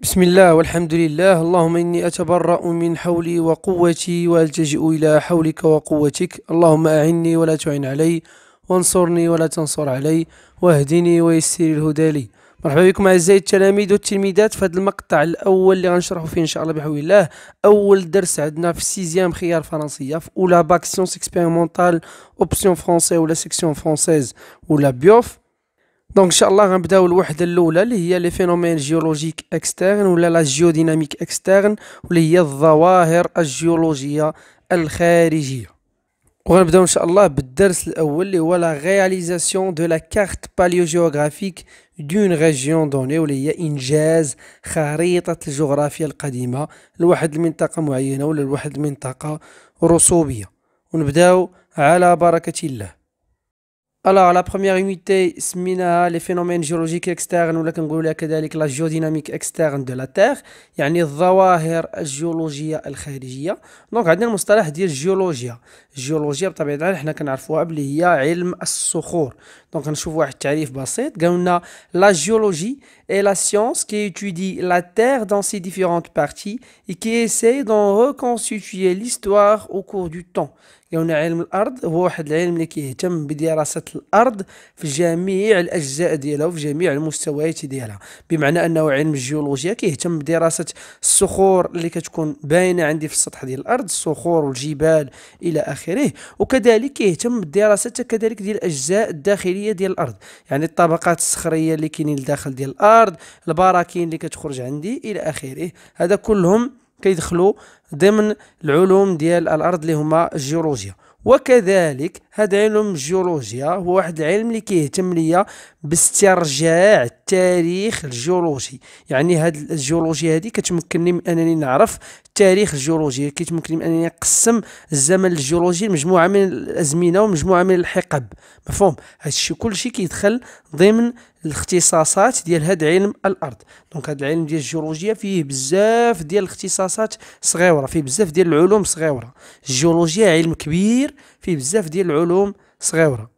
بسم الله والحمد لله اللهم إني أتبرأ من حولي وقوتي وألتجئ إلى حولك وقوتك اللهم أعني ولا تعن علي وانصرني ولا تنصر علي واهدني ويسر الهدى لي مرحبا بكم اعزائي التلاميذ والتلميذات في هذا المقطع الاول اللي غنشرحوا فيه ان شاء الله بحول الله اول درس عندنا في سيزيام خيار فرنسيه في اولى باك سيونس إكسبيرمونتال اوبسيون فرونسي ولا سيكسيون فرونسيز ولا بيوف دونك ان شاء الله غنبداو الوحده الاولى اللي هي لي فينومين جيولوجيك اكسترن ولا لا جيوديناميك اكسترن واللي هي الظواهر الجيولوجيه الخارجيه وغنبداو ان شاء الله بالدرس الاول اللي هو لا رياليزاسيون دو لا كارت باليوجيوغرافيك دون ريجيون دوني واللي هي انجاز خريطه الجغرافيا القديمه لواحد المنطقه معينه ولا لواحد المنطقه رسوبيه ونبداو على بركه الله Alors, la première unité, smina les phénomènes géologiques externes ولا كنقولوا كذلك la géodynamique externe de la Terre يعني الظواهر الجيولوجية الخارجية دونك عندنا المصطلح ديال on a بطبيعة الحال حنا كنعرفوها بلي هي علم الصخور on نشوف واحد التعريف بسيط قالوا لنا la géologie est la science qui étudie la Terre dans ses différentes parties et qui essaie d'en reconstituer l'histoire au cours du temps كون علم الأرض هو واحد العلم اللي كيهتم بدراسة الأرض في جميع الأجزاء ديالها وفي جميع المستويات ديالها بمعنى أنه علم الجيولوجيا كيهتم بدراسة الصخور اللي كتكون باينة عندي في السطح ديال الأرض الصخور والجبال إلى آخره وكذلك كيهتم بدراسة كذلك ديال الأجزاء الداخلية ديال الأرض يعني الطبقات الصخرية اللي كاينين لداخل ديال الأرض البراكين اللي كتخرج عندي إلى آخره هذا كلهم كيدخلوا ضمن العلوم ديال الارض اللي هما الجيولوجيا وكذلك هذا علم الجيولوجيا هو واحد العلم اللي كيهتم ليا باسترجاع التاريخ الجيولوجي يعني هاد الجيولوجيا هذه كتمكنني من انني نعرف التاريخ الجيولوجي كتمكنني من انني نقسم الزمن الجيولوجي لمجموعه من الازمنه ومجموعه من الحقب مفهوم هادشي كلشي كيدخل ضمن الاختصاصات ديال هذا علم الارض دونك هذا العلم ديال الجيولوجيا فيه بزاف ديال الاختصاصات صغيره فيه بزاف ديال العلوم صغيره الجيولوجيا علم كبير فيه بزاف ديال العلوم صغيره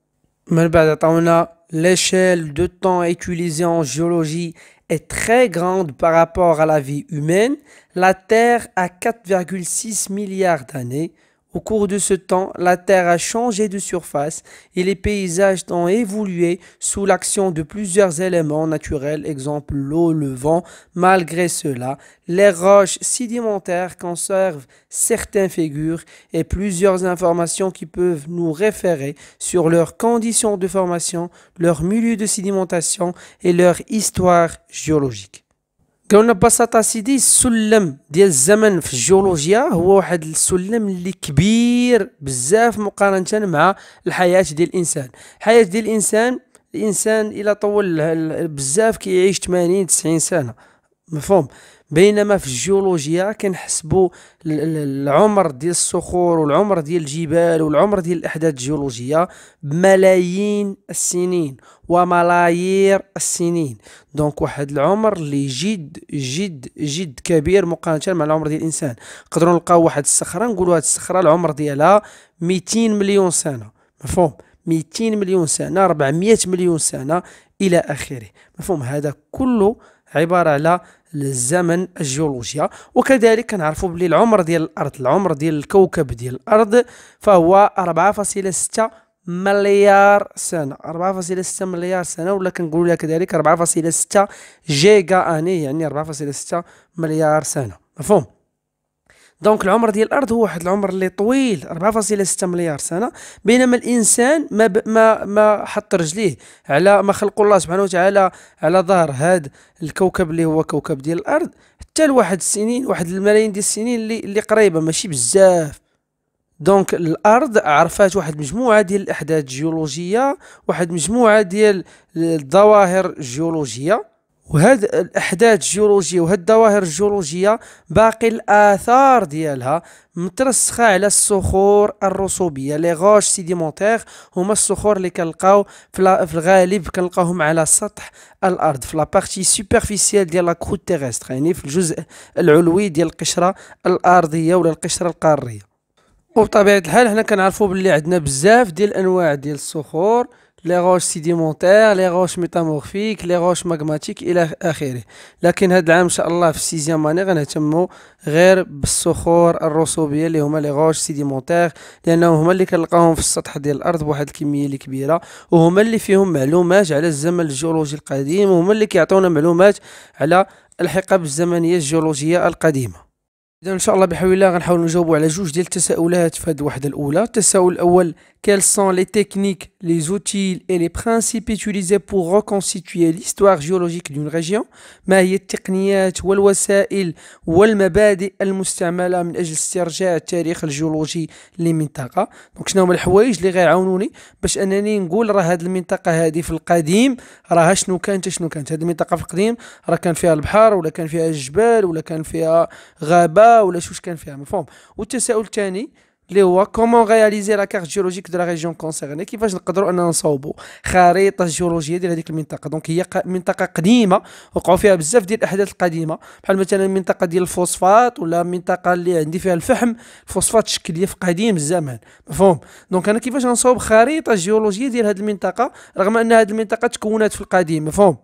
من بعد عطاونا ليشيل دو طون utilisée en géologie est très grande par rapport à la vie humaine. La Terre a 4,6 milliards d'années, Au cours de ce temps, la Terre a changé de surface et les paysages ont évolué sous l'action de plusieurs éléments naturels, exemple l'eau, le vent. Malgré cela, les roches sédimentaires conservent certaines figures et plusieurs informations qui peuvent nous référer sur leurs conditions de formation, leur milieu de sédimentation et leur histoire géologique. قلنا ببساطة سيدي السلم ديال الزمن في الجيولوجيا هو واحد السلم اللي كبير بزاف مقارنة مع الحياة ديال الإنسان الحياة ديال الإنسان الإنسان إلى طول بزاف كيعيش 80 90 سنة مفهوم بينما في الجيولوجيا كنحسبوا العمر ديال الصخور والعمر ديال الجبال والعمر ديال الاحداث الجيولوجيه بملايين السنين وملايير السنين دونك واحد العمر اللي جد جد جد كبير مقارنه مع العمر ديال الانسان نقدروا نلقاو واحد الصخره نقولوا هذه الصخره العمر ديالها 200 مليون سنه مفهوم 200 مليون سنه 400 مليون سنه الى اخره مفهوم هذا كله عباره على للزمن الجيولوجيا وكذلك كنعرفوا بلي العمر ديال الارض العمر ديال الكوكب ديال الارض فهو 4.6 مليار سنه 4.6 مليار سنه ولا كنقولوا لها كذلك 4.6 جيجا اني يعني 4.6 مليار سنه مفهوم دونك العمر ديال الارض هو واحد العمر اللي طويل 4.6 مليار سنه بينما الانسان ما ب... ما ما حط رجليه على ما خلق الله سبحانه وتعالى على ظهر هذا الكوكب اللي هو كوكب ديال الارض حتى لواحد السنين واحد الملايين ديال السنين اللي اللي قريبه ماشي بزاف دونك الارض عرفات واحد مجموعه ديال الاحداث الجيولوجيه واحد مجموعه ديال الظواهر الجيولوجيه وهاد الاحداث الجيولوجيه وهاد الظواهر الجيولوجيه باقي الاثار ديالها مترسخه على الصخور الرسوبيه لي غوش سيديمونتيغ هما الصخور اللي كنلقاو في الغالب كنلقاوهم على سطح الارض في لابارتي سوبرفيسيال ديال لاكروت تيغستر يعني في الجزء العلوي ديال القشره الارضيه ولا القشره القاريه وبطبيعه الحال حنا كنعرفوا باللي عندنا بزاف ديال الانواع ديال الصخور لي غوش سيديمونتير لي غوش ميتامورفيك لي غوش ماغماتيك الى اخره لكن هذا العام ان شاء الله في السيزيام اني غنهتمو غير بالصخور الرسوبيه اللي هما لي غوش سيديمونتير لانهم هما اللي كنلقاهم في السطح ديال الارض بواحد الكميه اللي كبيره وهما اللي فيهم معلومات على الزمن الجيولوجي القديم وهما اللي كيعطيونا معلومات على الحقب الزمنيه الجيولوجيه القديمه اذا ان شاء الله بحول الله غنحاول نجاوبوا على جوج ديال التساؤلات في هذه الوحده الاولى التساؤل الاول quelles sont les techniques, les outils et les principes utilisés pour reconstituer l'histoire géologique d'une région ما هي التقنيات والوسائل والمبادئ المستعملة من أجل استرجاع التاريخ الجيولوجي لمنطقة دونك شنو هما الحوايج اللي غيعاونوني باش أنني نقول راه هاد المنطقة هادي في القديم راها شنو كانت شنو كانت هاد المنطقة في القديم راه كان فيها البحر ولا كان فيها الجبال ولا كان فيها غابة ولا شوش كان فيها مفهوم والتساؤل الثاني اللي هو كومون غياليزي لا كارت جيولوجيك دو لا ريجيون كونسيرني كيفاش نقدروا اننا نصاوبوا خريطه جيولوجيه ديال هذيك المنطقه دونك هي منطقه قديمه وقعوا فيها بزاف ديال الاحداث القديمه بحال مثلا المنطقه ديال الفوسفات ولا المنطقه اللي عندي فيها الفحم الفوسفات شكليه في قديم الزمان مفهوم دونك انا كيفاش نصاوب خريطه جيولوجيه ديال هذه المنطقه رغم ان هذه المنطقه تكونت في القديم مفهوم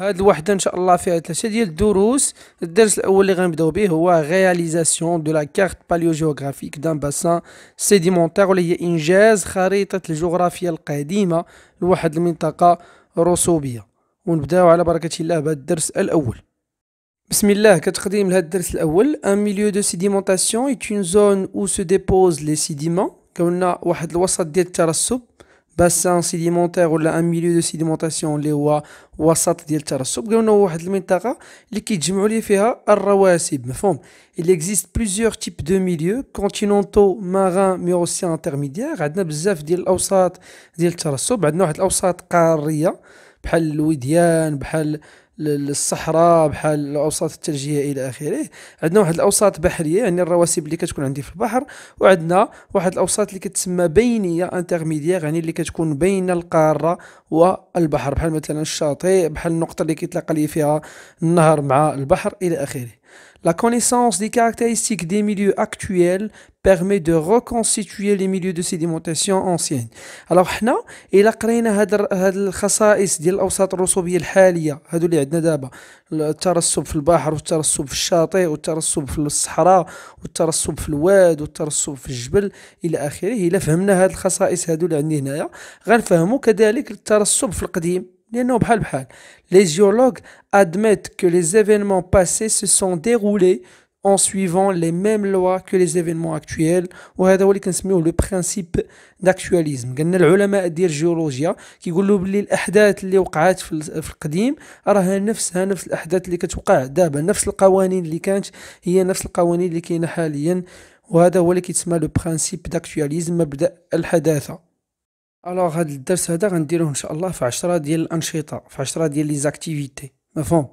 هاد الوحده ان شاء الله فيها ثلاثه ديال الدروس الدرس الاول اللي غنبداو به هو رياليزاسيون دو لا كارت باليوجيوغرافيك دان باسان سيديمونتير ولا هي انجاز خريطه الجغرافيا القديمه لواحد المنطقه رسوبيه ونبداو على بركه الله بهذا الدرس الاول بسم الله كتقديم لهذا الدرس الاول ان ميليو دو سيديمونتاسيون اي اون زون او سو ديبوز لي سيديمون كونا واحد الوسط ديال الترسب باسان سيديمونتير ولا ان ميليو دو سيديمونتاسيون اللي هو وسط ديال الترسب قالوا هو واحد المنطقه اللي كيتجمعوا لي فيها الرواسب مفهوم il existe plusieurs types de milieux continentaux marins mais aussi intermédiaires عندنا بزاف ديال الاوساط ديال الترسب عندنا واحد الاوساط قاريه بحال الوديان بحال للصحراء بحال الاوساط الثلجيه الى اخره عندنا واحد الاوساط بحريه يعني الرواسب اللي كتكون عندي في البحر وعندنا واحد الاوساط اللي كتسمى بينيه انترميديير يعني اللي كتكون بين القاره والبحر بحال مثلا الشاطئ بحال النقطه اللي كيتلاقى لي فيها النهر مع البحر الى اخره La connaissance des caractéristiques des milieux actuels permet de reconstituer les milieux de sédimentation anciennes. Alors حنا الا قرينا هاد هاد الخصائص ديال الاوساط الرسوبيه الحاليه هادو اللي عندنا دابا الترسب في البحر والترسب في الشاطئ والترسب في الصحراء والترسب في الواد والترسب في الجبل الى اخره الى فهمنا هاد الخصائص هادو اللي عندي هنايا غنفهموا كذلك الترسب في القديم لأنه بحال بحال لي géologues ادميت كو لي événements باسي سو سون ديرولي en suivant les mêmes lois que les événements actuels وهذا هو اللي كنسميوه لو برينسيپ داكتواليزم قلنا العلماء ديال الجيولوجيا كيقولوا بلي الاحداث اللي وقعات في القديم راها نفسها نفس الاحداث اللي كتوقع دابا نفس القوانين اللي كانت هي نفس القوانين اللي كاينه حاليا وهذا هو اللي كيتسمى لو برينسيپ داكتواليزم مبدا الحداثه الوغ هاد الدرس هذا غنديروه ان شاء الله في 10 ديال الانشطه في 10 ديال لي زاكتيفيتي مفهوم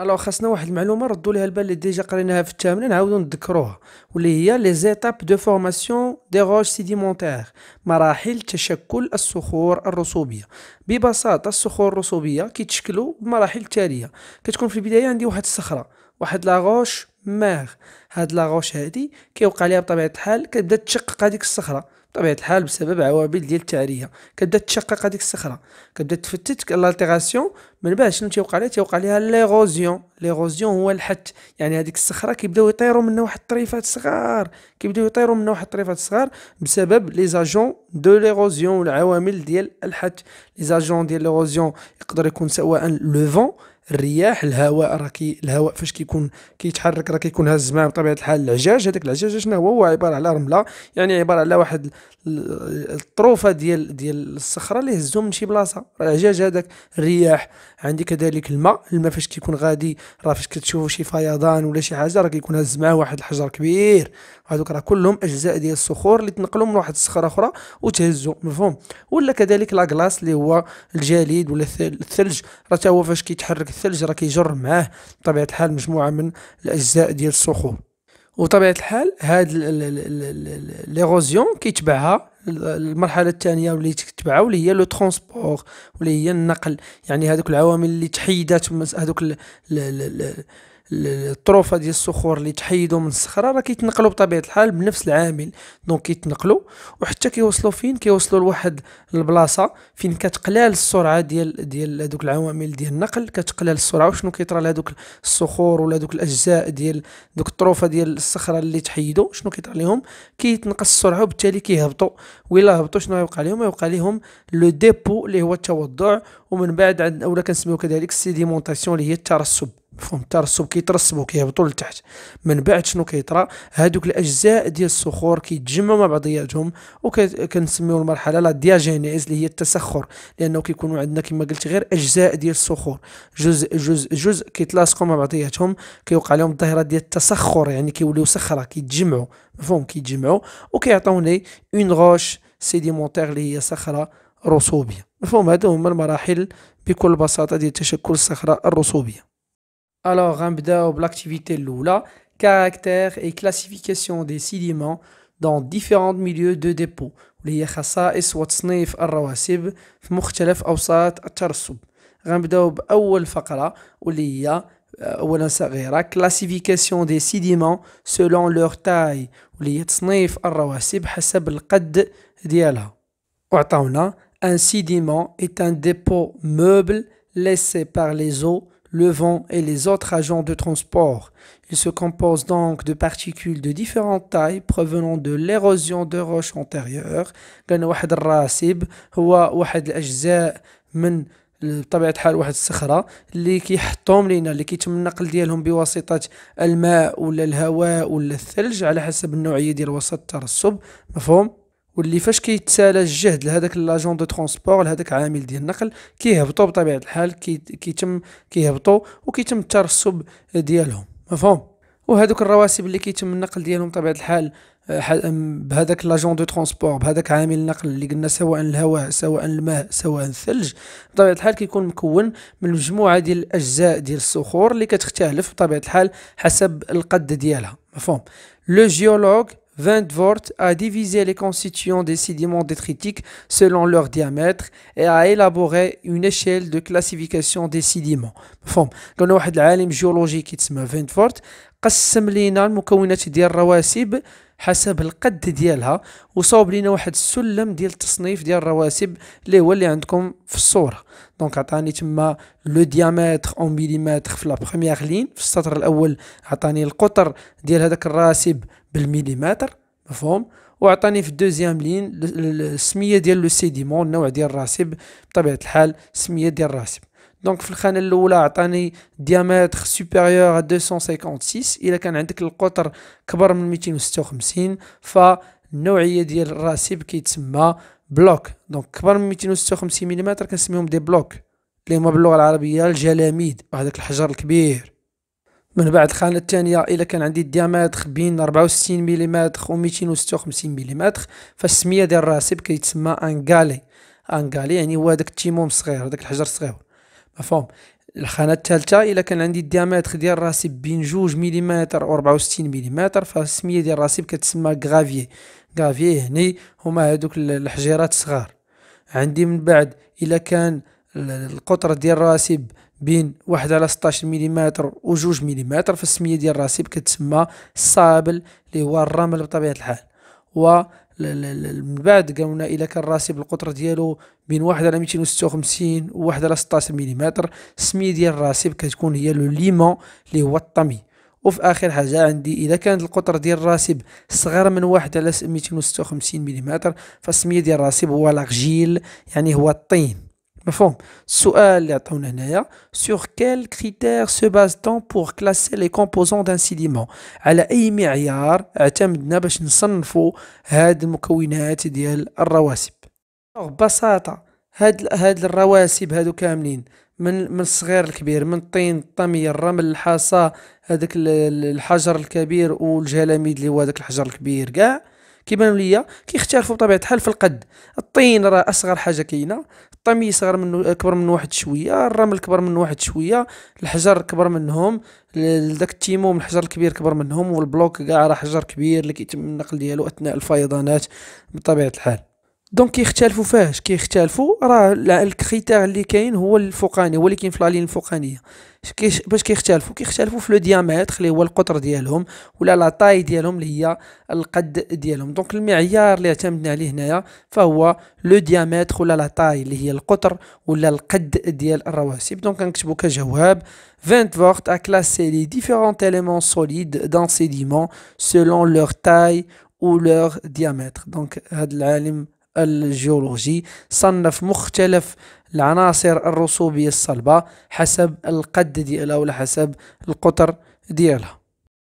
الوغ خاصنا واحد المعلومه ردوا ليها البال اللي ديجا قريناها في الثامنه نعاودو نذكروها واللي هي لي زيتاب دو فورماسيون دي روش سيديمونتير مراحل تشكل الصخور الرسوبيه ببساطه الصخور الرسوبيه كيتشكلوا بمراحل التاليه كتكون في البدايه عندي واحد الصخره واحد لاغوش ماغ هاد لاغوش هادي كيوقع ليها بطبيعه الحال كتبدا تشقق هذيك الصخره بطبيعه الحال بسبب عوامل ديال التعريه كتبدا تشقق هذيك الصخره كتبدا تفتت لالتيغاسيون من بعد شنو تيوقع ليها تيوقع ليها ليغوزيون ليغوزيون هو الحت يعني هذيك الصخره كيبداو يطيروا منها واحد الطريفات صغار كيبداو يطيروا منها واحد الطريفات صغار بسبب لي زاجون دو ليغوزيون العوامل ديال الحت لي زاجون ديال ليغوزيون يقدر يكون سواء لو فون الرياح الهواء راكي الهواء فاش كيكون كيتحرك راه كيكون هاز معاه بطبيعه الحال العجاج هذاك العجاج شنو هو هو عباره على رمله يعني عباره على واحد الطروفه ديال ديال الصخره اللي هزوهم من شي بلاصه العجاج هذاك الرياح عندي كذلك الماء الماء فاش كيكون غادي راه فاش كتشوفوا شي فيضان ولا شي حاجه راه كيكون هاز معاه واحد الحجر كبير هذوك راه كلهم اجزاء ديال الصخور اللي تنقلوا من واحد الصخره اخرى وتهزوا مفهوم ولا كذلك لاكلاس اللي هو الجليد ولا الثلج راه هو فاش كيتحرك الثلج راه كيجر معاه بطبيعه الحال مجموعه من الاجزاء ديال الصخور وطبيعه الحال هاد ليغوزيون كيتبعها المرحله الثانيه واللي تتبعها واللي هي لو ترونسبور واللي هي النقل يعني هذوك العوامل اللي تحيدات هذوك الطروفه ديال الصخور اللي تحيدوا من الصخره راه كيتنقلوا بطبيعه الحال بنفس العامل دونك كيتنقلوا وحتى كيوصلوا فين كيوصلوا لواحد البلاصه فين كتقلال السرعه ديال ديال هذوك العوامل ديال النقل كتقلال السرعه وشنو كيطرى لهذوك الصخور ولا دوك الاجزاء ديال دوك الطروفه ديال الصخره اللي تحيدوا شنو كيطرى لهم كيتنقص السرعه وبالتالي كيهبطوا ويلا هبطوا شنو يوقع لهم يوقع لهم لو ديبو اللي هو التوضع ومن بعد عندنا ولا كنسميو كذلك السيديمونتاسيون اللي هي الترسب مفهوم الترسب كيترسبوا كيهبطوا لتحت من بعد شنو كيطرا هادوك الاجزاء ديال الصخور كيتجمعوا مع بعضياتهم وكنسميو المرحله لا دياجينيز اللي هي التسخر لانه كيكون عندنا كما قلت غير اجزاء ديال الصخور جزء جزء جزء كيتلاصقوا مع بعضياتهم كيوقع لهم الظاهره ديال التسخر يعني كيوليو صخره كيتجمعوا مفهوم كيتجمعوا وكيعطوني اون غوش سيديمونتير اللي هي صخره رسوبيه مفهوم هادو هما المراحل بكل بساطه ديال تشكل الصخره الرسوبيه Alors, on activité loula caractère et classification des sédiments dans différents milieux de dépôt, qui sont classés par classe dans les différents milieux de dépôt. On va commencer par la première qui classification des sédiments selon leur taille, les est la classe des sédiments selon la taille de Un sédiment est un dépôt meuble laissé par les eaux le vent et les autres agents de transport. Il se compose donc de particules de différentes tailles provenant de l'érosion de roches antérieures. كان واحد الراسب هو واحد الأجزاء من بطبيعه الحال واحد الصخره اللي كيحطهم لينا اللي كيتم النقل ديالهم بواسطه الماء ولا الهواء ولا الثلج على حسب النوعيه ديال وسط الترسب مفهوم واللي فاش كيتسالى الجهد لهذاك لاجون دو ترونسبور لهذاك عامل ديال النقل كيهبطوا بطبيعه الحال كيتم كيهبطوا وكيتم الترسب ديالهم مفهوم وهذوك الرواسب اللي كيتم النقل ديالهم بطبيعه الحال آه، بهذاك لاجون دو ترونسبور بهذاك عامل النقل اللي قلنا سواء الهواء سواء الماء سواء الثلج بطبيعه الحال كيكون مكون من مجموعه ديال الاجزاء ديال الصخور اللي كتختلف بطبيعه الحال حسب القد ديالها مفهوم لو جيولوج Wendworth a divisé les constituants des sédiments détritiques selon leur diamètre et a élaboré une échelle de classification des sédiments. مفهوم كان واحد العالم جيولوجي كيتسمى فينتفورت قسم لينا المكونات ديال الرواسب حسب القد ديالها وصاوب لينا واحد السلم ديال التصنيف ديال الرواسب اللي هو اللي عندكم في الصوره دونك عطاني تما لو ديامتر اون مليمتر في لا بروميير لين في السطر الاول عطاني القطر ديال هذاك الراسب بالمليمتر مفهوم وعطاني في الدوزيام لين السميه ديال لو سيديمون النوع ديال الراسب بطبيعه الحال السميه ديال الراسب دونك في الخانه الاولى عطاني ديامتر سوبيريور 256 الا كان عندك القطر كبر من 256 فالنوعيه ديال الراسب كيتسمى بلوك دونك كبر من 256 ملم كنسميهم دي بلوك اللي هما باللغه العربيه الجلاميد وهذاك الحجر الكبير من بعد الخانه الثانيه الا كان عندي الديامتر بين 64 ملم و 256 ملم فالسميه ديال الراسب كيتسمى انغالي انغالي يعني هو داك التيموم الصغير داك الحجر الصغير مفهوم الخانه الثالثه الا كان عندي الديامتر ديال الراسب بين 2 ملم و 64 ملم فالسميه ديال الراسب كتسمى غرافيي غرافيي يعني هما هادوك الحجيرات الصغار عندي من بعد الا كان القطر ديال الراسب بين واحد على 16 ملم و 2 ملم في السميه ديال الرسيب كتسمى الصابل اللي هو الرمل بطبيعه الحال و من بعد قالنا الا كان الرسيب القطر ديالو بين واحد على 256 واحد على 16 ملم السميه ديال الرسيب كتكون هي لو ليمون اللي هو الطمي وفي اخر حاجه عندي اذا كانت القطر ديال الراسب صغر من واحد على 256 ملم فالسميه ديال الراسب هو لاغجيل يعني هو الطين مفهوم السؤال اللي عطاونا هنايا سور كيل كريتير سو باز طون بور كلاسي لي كومبوزون دان سيديمون على اي معيار اعتمدنا باش نصنفوا هاد المكونات ديال الرواسب ببساطه هاد هاد الرواسب هادو كاملين من من الصغير الكبير من الطين الطمي الرمل الحصى هذاك الحجر الكبير والجلاميد اللي هو هذاك الحجر الكبير كاع كيبانوا ليا كيختلفوا بطبيعه الحال في القد الطين راه اصغر حاجه كاينه الطمي صغر منه كبر من واحد شويه الرمل كبر من واحد شويه الحجر كبر منهم داك التيموم الحجر الكبير كبر منهم والبلوك كاع راه حجر كبير اللي كيتم النقل ديالو اثناء الفيضانات بطبيعه الحال دونك كيختلفوا فاش كيختلفوا راه الكريتير اللي كاين هو الفوقاني هو اللي كاين في لا لين الفوقانيه باش كيختلفوا كيختلفوا في لو ديامتر اللي هو القطر ديالهم ولا لا طاي ديالهم اللي هي القد ديالهم دونك المعيار اللي اعتمدنا عليه هنايا فهو لو ديامتر ولا لا طاي اللي هي القطر ولا القد ديال الرواسب دونك كنكتبوا كجواب 20 فورت ا كلاسي لي ديفيرونت اليمون سوليد دان سيديمون سولون لور تاي ou leur diamètre. Donc, l'aliment الجيولوجي صنف مختلف العناصر الرسوبية الصلبة حسب القد ديالها ولا حسب القطر ديالها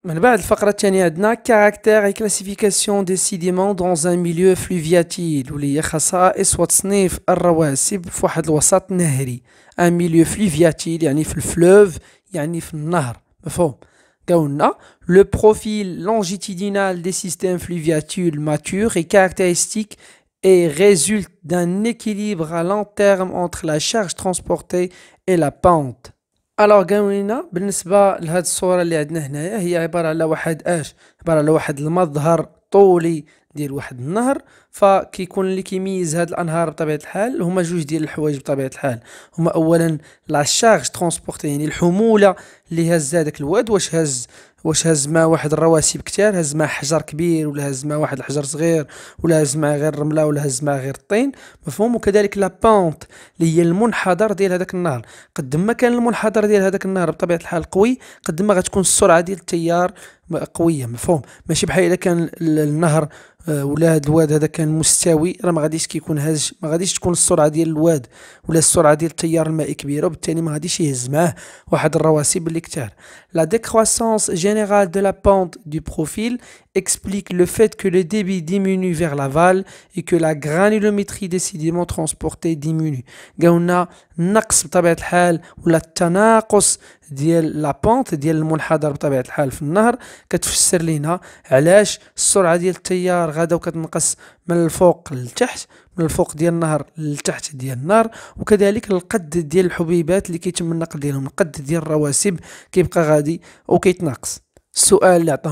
من بعد الفقرة الثانية عندنا كاركتير اي كلاسيفيكاسيون دي سيديمون دون ان ميليو فلوفياتيل واللي هي خصائص وتصنيف الرواسب في واحد الوسط نهري ان ميليو فلوفياتيل يعني في الفلوف يعني في النهر مفهوم قولنا لو بروفيل لونجيتيدينال دي سيستيم فلوفياتيل ماتور اي كاركتيرستيك et résulte d'un équilibre à long terme entre la charge transportée et la pente. الوغ قاولينا بالنسبه لهاد الصوره اللي عندنا هنايا هي عباره على واحد اش عباره على واحد المظهر طولي ديال واحد النهر فكيكون اللي كيميز هاد الانهار بطبيعه الحال هما جوج ديال الحوايج بطبيعه الحال هما اولا لا شارج ترونسبورتي يعني الحموله اللي هز هذاك الواد واش هز واش هز ما واحد الرواسب كتار هز ما حجر كبير ولا هز ما واحد الحجر صغير ولا هز ما غير الرمله ولا هز ما غير الطين مفهوم وكذلك لا بونت اللي هي المنحدر ديال هذاك النهر قد ما كان المنحدر ديال هذاك النهر بطبيعه الحال قوي قد ما غتكون السرعه ديال التيار قويه مفهوم ماشي بحال الا كان النهر آه، ولا هذا الواد هذا كان مستوي راه ما غاديش كيكون هاج ما غاديش تكون السرعه ديال الواد ولا السرعه ديال التيار المائي كبيره وبالتالي ما غاديش يهز معاه واحد الرواسب اللي كثار لا ديكروسونس جينيرال دو لا بونت دو بروفيل explique le fait que le débit diminue vers l'aval et que la granulométrie des sédiments transportés diminue. قلنا نقص بطبيعة الحال ولا التناقص ديال لا بونت ديال المنحدر بطبيعة الحال في النهر كتفسر لينا علاش السرعة ديال التيار غادا وكتنقص من الفوق لتحت من الفوق ديال النهر لتحت ديال النهر وكذلك القد ديال الحبيبات اللي كيتم النقل ديالهم القد ديال الرواسب كيبقى غادي وكيتناقص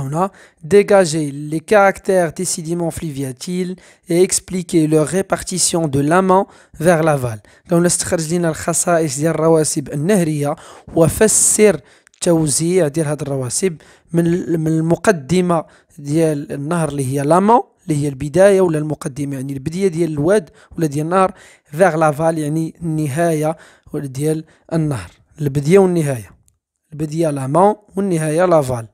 la dégagez les caractères décidément fluviatiles et expliquez leur répartition de l'amant vers l'aval. vers l'aval.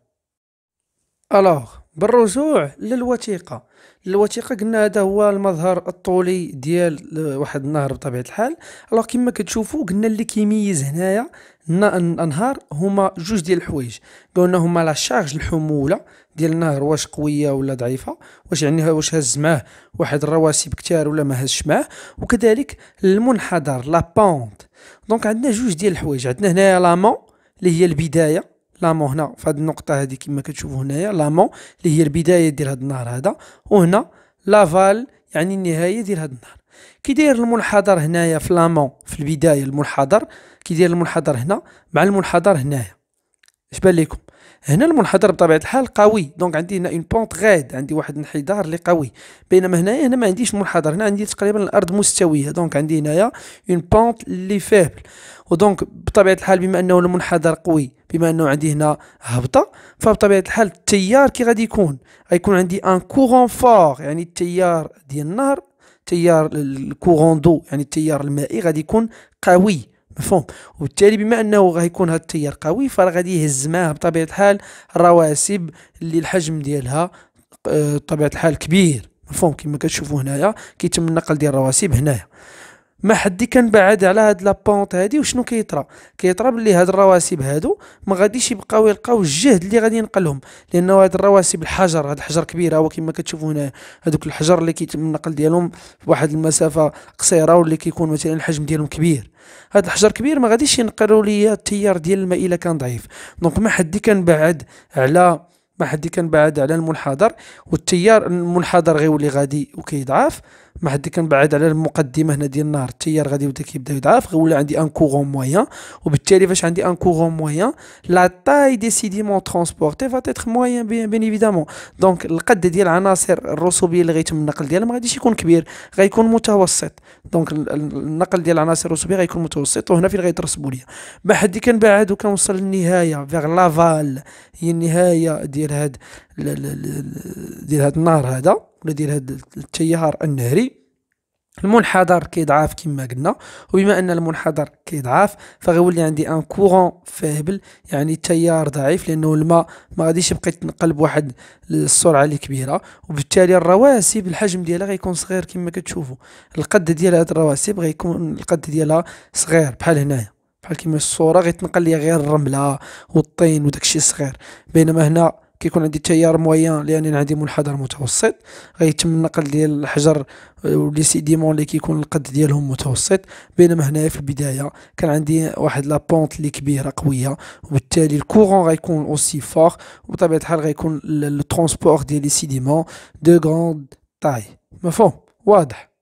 الوغ بالرجوع للوثيقه الوثيقه قلنا هذا هو المظهر الطولي ديال آه، واحد النهر بطبيعه الحال الوغ كما كتشوفوا قلنا اللي كيميز هنايا الانهار هما جوج ديال الحوايج قلنا هما لا شارج الحموله ديال النهر واش قويه ولا ضعيفه واش يعني واش هز معاه واحد الرواسب كتار ولا ما هزش معاه وكذلك المنحدر لا بونت دونك عندنا جوج ديال الحوايج عندنا هنايا لامون اللي هي البدايه لامون هنا في هذه النقطه هذه كما كتشوفوا هنايا لامون اللي هي البدايه ديال هذا النهر هذا وهنا لافال يعني النهايه ديال هذا النهر كي داير المنحدر هنايا في لامون في البدايه المنحدر كي داير المنحدر هنا مع المنحدر هنايا اش بان لكم هنا المنحدر بطبيعه الحال قوي دونك عندي هنا اون بونت غاد عندي واحد الانحدار اللي قوي بينما هنايا هنا ما عنديش منحدر هنا عندي تقريبا الارض مستويه دونك عندي هنايا اون بونت اللي فابل ودونك بطبيعه الحال بما انه المنحدر قوي بما انه عندي هنا هبطه فبطبيعه الحال التيار كي غادي يكون غيكون عندي ان كورون فور يعني التيار ديال النهر تيار الكورون دو يعني التيار المائي غادي يكون قوي مفهوم وبالتالي بما انه غيكون هذا التيار قوي فراه غادي يهز معاه بطبيعه الحال الرواسب اللي الحجم ديالها بطبيعه آه، الحال كبير مفهوم كما كتشوفوا هنايا كيتم النقل ديال الرواسب هنايا ما حد كنبعد على هاد لابونت هادي وشنو كيطرا كيطرا بلي هاد الرواسب هادو ما غاديش يبقاو يلقاو الجهد اللي غادي ينقلهم لانه هاد الرواسب الحجر هاد الحجر كبير هو كما كتشوفوا هنا هادوك الحجر اللي كيتم النقل ديالهم بواحد المسافه قصيره واللي كيكون مثلا الحجم ديالهم كبير هاد الحجر كبير ما غاديش ينقلوا ليا التيار ديال الماء الا كان ضعيف دونك ما حد بعد على ما حد كنبعد على المنحدر والتيار المنحدر غيولي غادي وكيضعف ما حد كنبعد على المقدمه هنا ديال النهار التيار غادي يبدا كيبدا يضعف ولا عندي ان كوغون موين وبالتالي فاش عندي ان كوغون موين لا تاي دي سيديمون ترونسبورتي فات اتر موين بيان ايفيدامون دونك القد ديال العناصر الرسوبيه اللي غيتم النقل ديالها ما غاديش يكون كبير غيكون متوسط دونك النقل ديال العناصر الرسوبيه غيكون متوسط وهنا فين غيترسبوا ليا ما حد كنبعد وكنوصل للنهايه فيغ لافال هي النهايه ديال هاد ديال هاد النهار هذا ولا ديال هذا التيار النهري المنحدر كيضعف كما قلنا وبما ان المنحدر كيضعف فغيولي عندي ان كورون فابل يعني تيار ضعيف لانه الماء ما غاديش يبقى يتنقل بواحد السرعه اللي كبيره وبالتالي الرواسب الحجم ديالها غيكون صغير كما كتشوفوا القد ديال هاد الرواسب غيكون القد ديالها صغير بحال هنايا بحال كيما الصوره غيتنقل ليا غير الرمله والطين وداكشي صغير بينما هنا كيكون عندي تيار مويان لان عندي منحدر متوسط غيتم النقل ديال الحجر آه، ولي سيديمون اللي كيكون القد ديالهم متوسط بينما هنايا في البدايه كان عندي واحد لابونت اللي كبيره قويه وبالتالي الكورون غيكون اوسي فور وبطبيعه الحال غيكون لو ترونسبور ديال لي سيديمون دو غروند تاي مفهوم واضح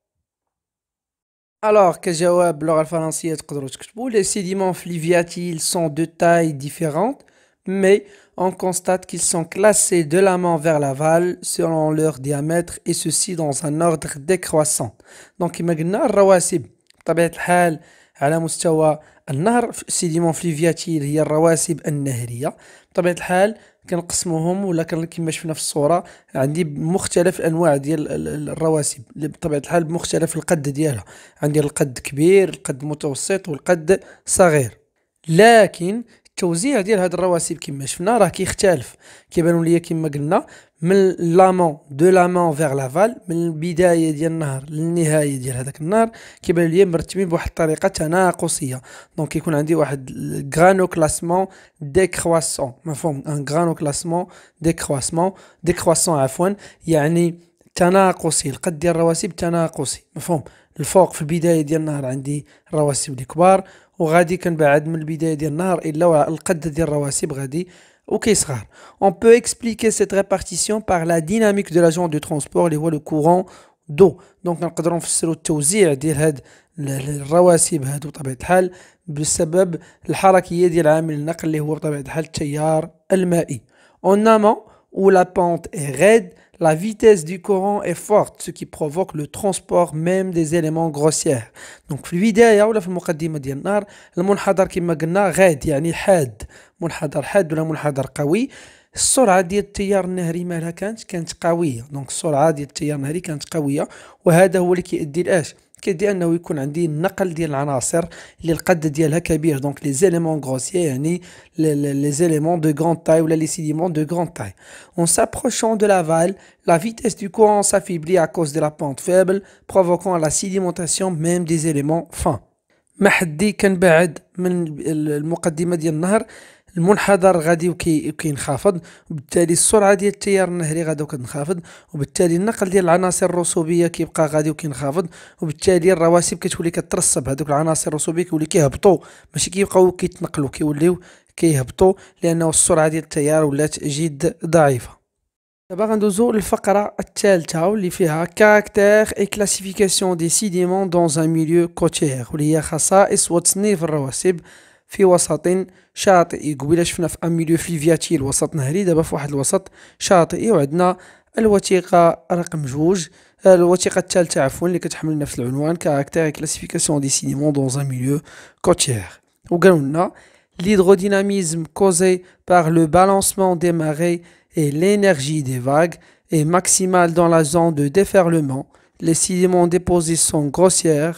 Alors, كجواب باللغه الفرنسيه تقدروا تكتبوا les sédiments fluviatiles sont de tailles différentes mais on constate qu'ils sont classés de l'amont vers l'aval selon leur diamètre et ceci dans un ordre décroissant. Donc, imagina الرواسب بطبيعة الحال على مستوى النهر سيديمون فليفياتي هي الرواسب النهرية بطبيعة الحال كنقسموهم ولا كما شفنا في الصورة عندي مختلف الأنواع ديال الرواسب بطبيعة الحال بمختلف القد ديالها عندي القد كبير القد متوسط والقد صغير لكن التوزيع ديال هاد الرواسب كما شفنا راه كيختلف كيبانوا ليا كما قلنا من لامون دو لامون فيغ لافال من البدايه ديال النهر للنهايه ديال هذاك النهر كيبان ليا مرتبين بواحد الطريقه تناقصيه دونك كيكون عندي واحد غرانو كلاسمون ديكرواسون مفهوم ان غرانو كلاسمون ديكرواسمون ديكرواسون عفوا يعني تناقصي القد ديال الرواسب تناقصي مفهوم الفوق في البدايه ديال النهر عندي الرواسب الكبار وغادي كنبعد من البدايه ديال النهار الا وعلى القد ديال الرواسب غادي وكيصغر اون بو اكسبليكي سيت répartition par لا ديناميك دو لاجون دو ترونسبور اللي هو لو كورون دو دونك نقدروا نفسروا التوزيع ديال هاد الرواسب هادو بطبيعه الحال بسبب الحركيه ديال عامل النقل اللي هو بطبيعه الحال التيار المائي en amont où la pente est raide La vitesse du courant est forte, ce qui provoque le transport même des éléments grossiers. Donc في البداية ولا في المقدمة ديال النار المنحدر كما قلنا غاد يعني حاد منحدر حاد ولا منحدر قوي السرعه ديال التيار النهري مالها كانت كانت قويه دونك السرعه ديال التيار النهري كانت قويه وهذا هو اللي كيؤدي لاش de qui donc les éléments grossiers, les éléments de grande taille ou les de grande taille. En s'approchant de l'aval, la vitesse du courant s'affaiblit à cause de la pente faible, provoquant la sédimentation même des éléments fins. المنحدر غادي كينخفض وبالتالي السرعه ديال التيار النهري غادا كتنخفض وبالتالي النقل ديال العناصر الرسوبيه كيبقى غادي وكينخفض وبالتالي الرواسب كتولي كترسب هذوك العناصر الرسوبيه كيولي كيهبطوا ماشي كيبقاو كيتنقلوا كيوليو كيهبطوا لانه السرعه ديال التيار ولات جد ضعيفه دابا غندوزو للفقرة الثالثة واللي فيها كاركتير اي كلاسيفيكاسيون دي سيديمون دون ان ميليو كوتيير واللي هي خصائص وتصنيف الرواسب في وسط شاطئي قبيله شفنا في ان ميليو فليفياتي الوسط نهري دابا في واحد الوسط شاطئي وعندنا الوثيقه رقم 2 الوثيقه الثالثه عفوا اللي كتحمل نفس العنوان كاركتير كلاسيفيكاسيون دي سينيمون دون ان ميليو كوتيير وقالوا لنا l'hydrodynamisme causé par le balancement des marées et l'énergie des vagues est maximale dans la zone de déferlement. Les sédiments déposés sont grossières,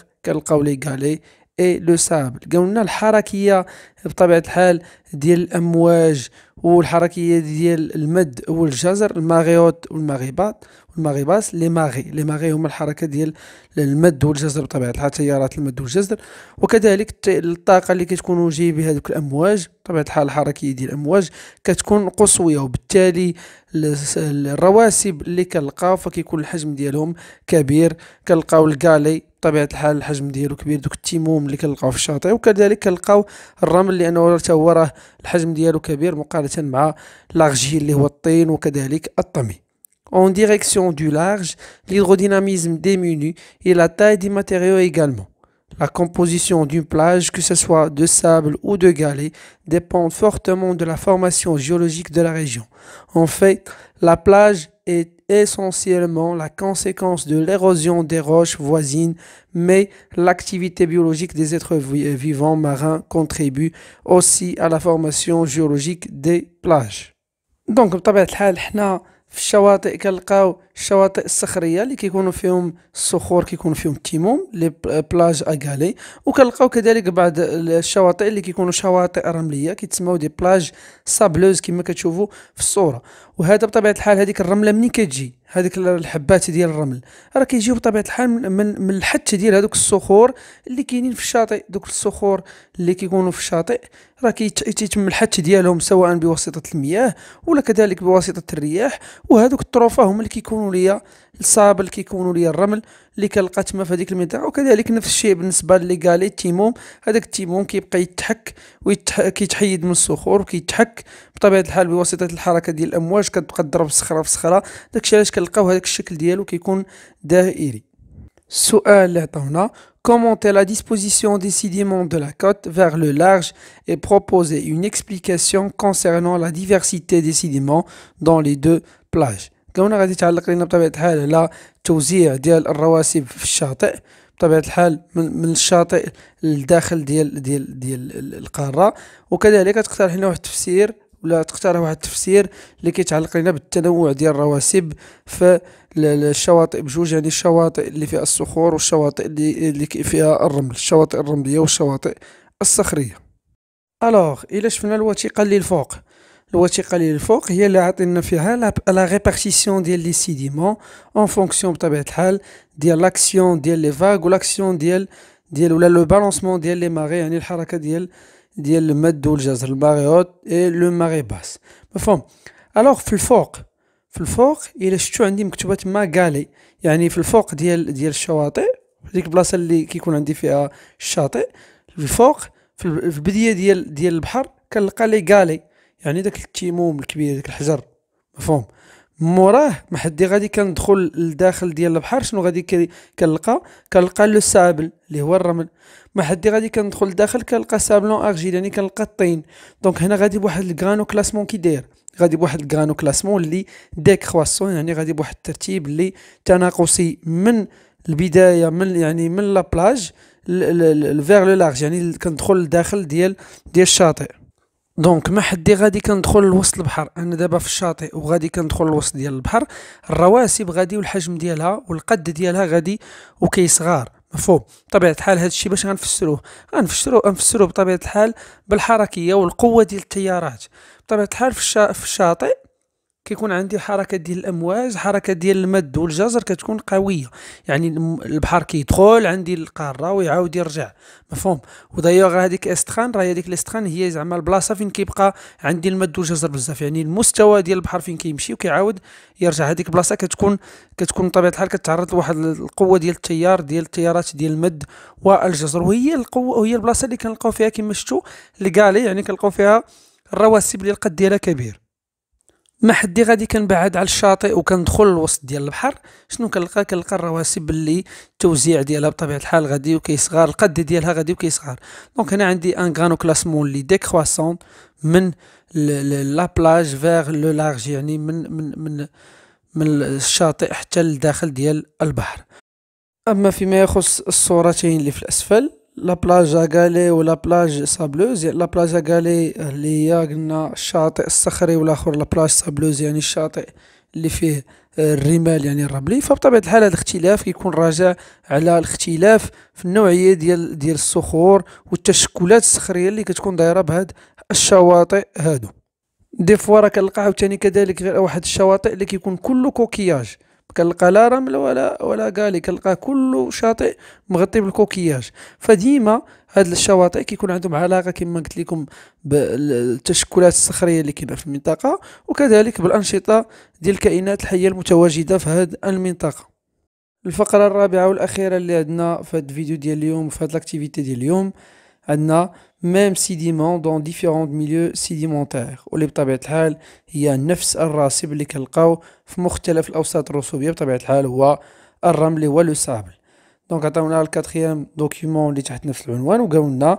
les galets, اي لو ساب قلنا الحركيه بطبيعه الحال ديال الامواج والحركيه ديال المد والجزر الماغيوت والماغيبات والماغيباس لي ماغي لي ماغي هما الحركه ديال المد والجزر بطبيعه الحال تيارات المد والجزر وكذلك الطاقه اللي كتكون جاي بها دوك الامواج بطبيعه الحال الحركيه ديال الامواج كتكون قصويه وبالتالي الرواسب اللي كنلقاو فكيكون الحجم ديالهم كبير كنلقاو الكالي En direction du large, l'hydrodynamisme diminue et la taille des matériaux également. La composition d'une plage, que ce soit de sable ou de galets, dépend fortement de la formation géologique de la région. En fait, la plage est essentiellement la conséquence de l'érosion des roches voisines, mais l'activité biologique des êtres vivants marins contribue aussi à la formation géologique des plages. Donc, الشواطئ الصخريه اللي كيكونوا فيهم الصخور كيكونوا فيهم التيموم لي بلاج اغالي وكنلقاو كذلك بعض الشواطئ اللي كيكونوا شواطئ رمليه كيتسموا دي بلاج سابلوز كما كتشوفوا في الصوره وهذا بطبيعه الحال هذيك الرمله منين كتجي هذيك الحبات ديال الرمل راه كيجيو بطبيعه الحال من من الحت ديال هذوك الصخور اللي كاينين في الشاطئ دوك الصخور اللي كيكونوا في الشاطئ راه كيتم الحت ديالهم سواء بواسطه المياه ولا كذلك بواسطه الرياح وهذوك الطروفه هما اللي كيكونوا كيكونوا ليا الصابل كيكونوا ليا الرمل اللي كنلقى تما في هذيك المنطقه وكذلك نفس الشيء بالنسبه للي التيموم هذاك التيموم كيبقى يتحك ويتحيد من الصخور كيتحك بطبيعه الحال بواسطه الحركه ديال الامواج كتبقى تضرب صخره في صخره داكشي علاش كنلقاو هذاك الشكل ديالو كيكون دائري السؤال اللي عطاونا commenter la disposition décidément de la côte vers le large et proposer une explication concernant la diversité décidément dans les deux plages. كون غادي يتعلق لنا بطبيعه الحال على توزيع ديال الرواسب في الشاطئ بطبيعه الحال من, الشاطئ للداخل ديال ديال ديال القاره وكذلك تقترح لنا واحد التفسير ولا تقترح واحد التفسير اللي كيتعلق لنا بالتنوع ديال الرواسب في الشواطئ بجوج يعني الشواطئ اللي فيها الصخور والشواطئ اللي, اللي فيها الرمل الشواطئ الرمليه والشواطئ الصخريه الوغ الى شفنا الوثيقه اللي الفوق الوثيقه اللي الفوق هي اللي عاطينا فيها لا ريبارتيسيون ديال لي سيديمون اون فونكسيون بطبيعه الحال ديال لاكسيون ديال لي فاغ ولاكسيون ديال ديال ولا لو بالونسمون ديال لي ماري يعني الحركه ديال ديال المد والجزر الماري هوت اي لو ماري باس مفهوم الوغ في الفوق في الفوق الا شفتو عندي مكتوبه تما غالي يعني في الفوق ديال ديال الشواطئ ديك البلاصه اللي كيكون عندي فيها الشاطئ الفوق في البديه ديال ديال البحر كنلقى لي غالي يعني داك التيموم الكبير داك الحجر مفهوم موراه ما حدي غادي كندخل لداخل ديال البحر شنو غادي كنلقى كنلقى لو سابل اللي هو الرمل ما حدي غادي كندخل لداخل كنلقى سابلون ارجيل يعني كنلقى الطين دونك هنا غادي بواحد الكرانو كلاسمون كي داير غادي بواحد الكرانو كلاسمون اللي ديك خواسون يعني غادي بواحد الترتيب اللي تناقصي من البدايه من يعني من لابلاج فيغ لو لارج يعني كندخل لداخل ديال ديال الشاطئ دونك ما حدي غادي كندخل لوسط البحر انا دابا في الشاطئ وغادي كندخل لوسط ديال البحر الرواسب غادي والحجم ديالها والقد ديالها غادي وكيصغار مفهوم بطبيعه الحال هذا الشيء باش غنفسروه غنفسروه غنفسروه بطبيعه الحال بالحركيه والقوه ديال التيارات بطبيعه الحال في الشاطئ كيكون عندي حركه ديال الامواج حركه ديال المد والجزر كتكون قويه يعني البحر كيدخل عندي القاره ويعاود يرجع مفهوم ودايوغ هذيك استخان راه هذيك الاستخان هي زعما البلاصه فين كيبقى عندي المد والجزر بزاف يعني المستوى ديال البحر فين كيمشي وكيعاود يرجع هذيك البلاصه كتكون كتكون بطبيعه الحال كتعرض لواحد القوه ديال التيار ديال التيارات ديال المد والجزر وهي القوه وهي البلاصه اللي كنلقاو فيها كما شفتوا الكالي يعني كنلقاو فيها الرواسب اللي القد ديالها كبير ما حدي غادي كنبعد على الشاطئ وكندخل للوسط ديال البحر شنو كنلقى كنلقى الرواسب اللي توزيع ديالها بطبيعه الحال غادي وكيصغر القد ديالها غادي وكيصغر دونك هنا عندي ان غانو كلاسمون اللي ديكرواسون من لا بلاج فيغ لو لارج يعني من من من من الشاطئ حتى لداخل ديال البحر اما فيما يخص الصورتين اللي في الاسفل لا بلاج اغالي ولا بلاج سابلوز يعني لا بلاج اغالي اللي هي قلنا الشاطئ الصخري والاخر بلاج سابلوز يعني الشاطئ اللي فيه الرمال يعني الرملي فبطبيعه الحال هذا الاختلاف كيكون راجع على الاختلاف في النوعيه ديال ديال الصخور والتشكلات الصخريه اللي كتكون دايره بهاد الشواطئ هادو دي فوا راه كنلقى عاوتاني كذلك غير واحد الشواطئ اللي كيكون كله كوكياج كنلقى لا رمل ولا ولا كالي كنلقى كل شاطئ مغطي بالكوكياج فديما هاد الشواطئ كيكون عندهم علاقه كما قلت لكم بالتشكلات الصخريه اللي كاينه في المنطقه وكذلك بالانشطه ديال الكائنات الحيه المتواجده في هاد المنطقه الفقره الرابعه والاخيره اللي عندنا في هاد الفيديو ديال اليوم في هاد لاكتيفيتي ديال اليوم عندنا ميم سيديمون دون ديفيرون ميليو سيديمونتير واللي بطبيعة الحال هي نفس الراسب اللي كنلقاو في مختلف الأوساط الرسوبية بطبيعة الحال هو الرمل لو سابل دونك عطاونا الكاتريام دوكيمون اللي تحت نفس العنوان وقالوا لنا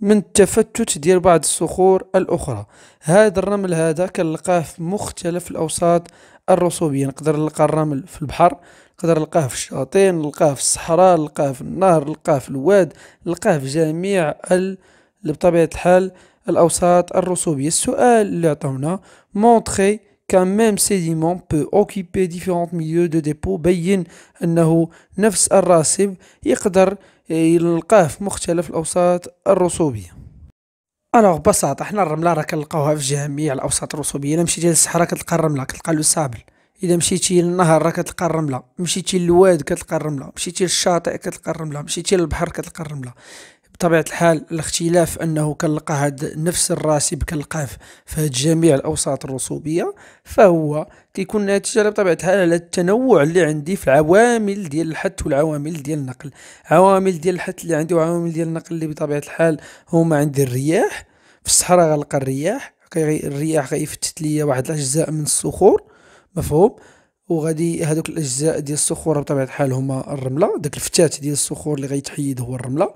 من التفتت ديال بعض الصخور الاخرى هذا الرمل هذا كنلقاه في مختلف الاوساط الرسوبيه نقدر نلقى الرمل في البحر نقدر نلقاه في الشاطئ نلقاه في الصحراء نلقاه في النهر نلقاه في الواد نلقاه في جميع بطبيعه الحال الاوساط الرسوبيه السؤال اللي عطاونا مونتري qu'un même sédiment peut occuper différents milieux de dépôt بين أنه نفس الراسب يقدر يلقاه في مختلف الأوساط الرسوبية الوغ ببساطة حنا الرملة راه كنلقاوها في جميع الأوساط الرسوبية إلا مشيتي للصحراء كتلقى الرملة كتلقى لو السابل اذا مشيتي للنهر راه كتلقى الرملة مشيتي للواد كتلقى الرملة مشيتي للشاطئ كتلقى الرملة مشيتي للبحر كتلقى الرملة بطبيعه الحال الاختلاف انه كنلقى هاد نفس الراسب كنلقاه في جميع الاوساط الرسوبيه فهو كيكون ناتج بطبيعه الحال على التنوع اللي عندي في العوامل ديال الحث والعوامل ديال النقل عوامل ديال الحث اللي عندي وعوامل ديال النقل اللي بطبيعه الحال هما عندي الرياح في الصحراء غنلقى الرياح الرياح غيفتت ليا واحد الاجزاء من الصخور مفهوم وغادي هذوك الاجزاء ديال الصخور بطبيعه الحال هما الرمله داك الفتات ديال الصخور اللي غيتحيد هو الرمله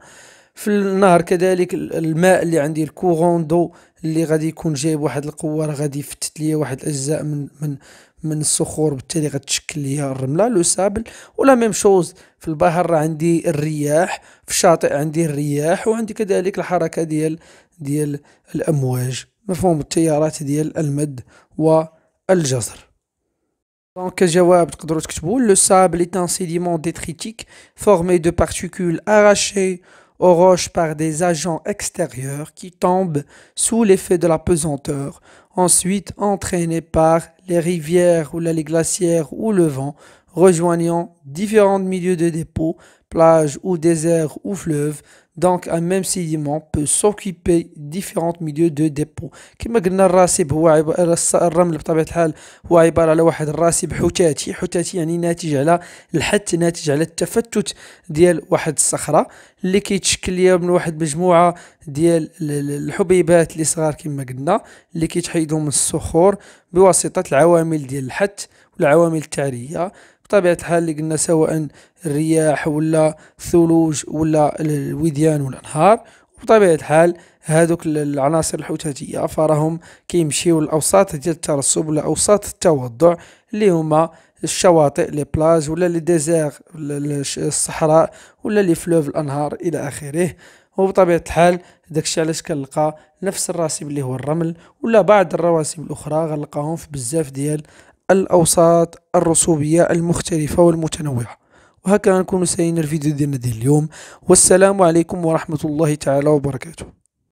في النهر كذلك الماء اللي عندي الكورون دو اللي غادي يكون جايب واحد القوه راه غادي يفتت ليا واحد الاجزاء من من من الصخور بالتالي غتشكل ليا الرمله لو سابل ولا ميم شوز في البحر راه عندي الرياح في الشاطئ عندي الرياح وعندي كذلك الحركه ديال ديال الامواج مفهوم التيارات ديال المد والجزر Donc, كجواب تقدروا تكتبوا le sable est un sédiment détritique formé de particules arrachées aux roches par des agents extérieurs qui tombent sous l'effet de la pesanteur, ensuite entraînés par les rivières ou les glacières ou le vent, rejoignant différents milieux de dépôts, plages ou déserts ou fleuves, دونك ان ميم سيديمون بو سوكيبي ديفيرونت ميليو دو ديبو كما قلنا الراسب هو عبارة الرمل بطبيعه الحال هو عباره على واحد الراسب حتاتي حتاتي يعني ناتج على الحت ناتج على التفتت ديال واحد الصخره اللي كيتشكل من واحد مجموعه ديال الحبيبات اللي صغار كما قلنا اللي كيتحيدوا من الصخور بواسطه العوامل ديال الحت والعوامل التعريه بطبيعه الحال اللي قلنا سواء الرياح ولا الثلوج ولا الوديان ولا الانهار بطبيعه الحال هذوك العناصر الحوتاتيه فراهم كيمشيو الأوساط ديال الترسب ولا اوساط التوضع اللي هما الشواطئ لي بلاج ولا لي ديزير الصحراء ولا لي فلوف الانهار الى اخره وبطبيعه الحال داكشي علاش كنلقى نفس الراسب اللي هو الرمل ولا بعض الرواسب الاخرى غنلقاهم في بزاف ديال الأوساط الرسوبية المختلفة والمتنوعة وهكذا نكون سينا الفيديو ديالنا ديال اليوم والسلام عليكم ورحمة الله تعالى وبركاته